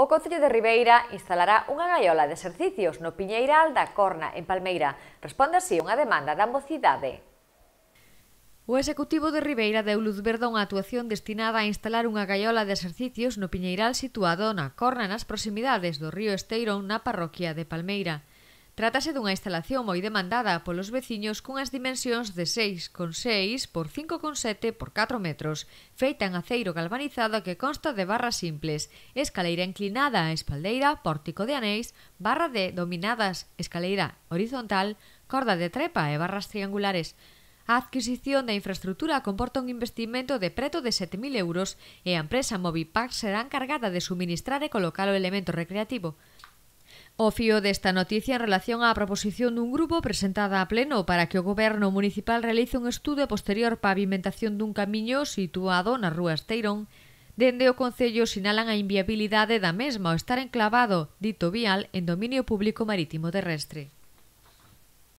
O Concello de Ribeira instalará unha gaiola de exercicios no Piñeiral da Corna, en Palmeira. Responde así unha demanda da mocidade. O Executivo de Ribeira deu luz verde a unha actuación destinada a instalar unha gaiola de exercicios no Piñeiral situado na Corna nas proximidades do río Esteirón na parroquia de Palmeira. Trátase dunha instalación moi demandada polos veciños cunhas dimensións de 6,6 por 5,7 por 4 metros, feita en aceiro galvanizado que consta de barras simples, escaleira inclinada, espaldeira, pórtico de anéis, barra de dominadas, escaleira horizontal, corda de trepa e barras triangulares. A adquisición da infraestructura comporta un investimento de preto de 7.000 euros e a empresa Movipac será encargada de suministrar e colocar o elemento recreativo. O fío desta noticia en relación á proposición dun grupo presentada a pleno para que o goberno municipal realice un estudo e posterior pavimentación dun camiño situado na rúa Esteirón, dende o Concello sinalan a inviabilidade da mesma ao estar enclavado dito vial en dominio público marítimo terrestre.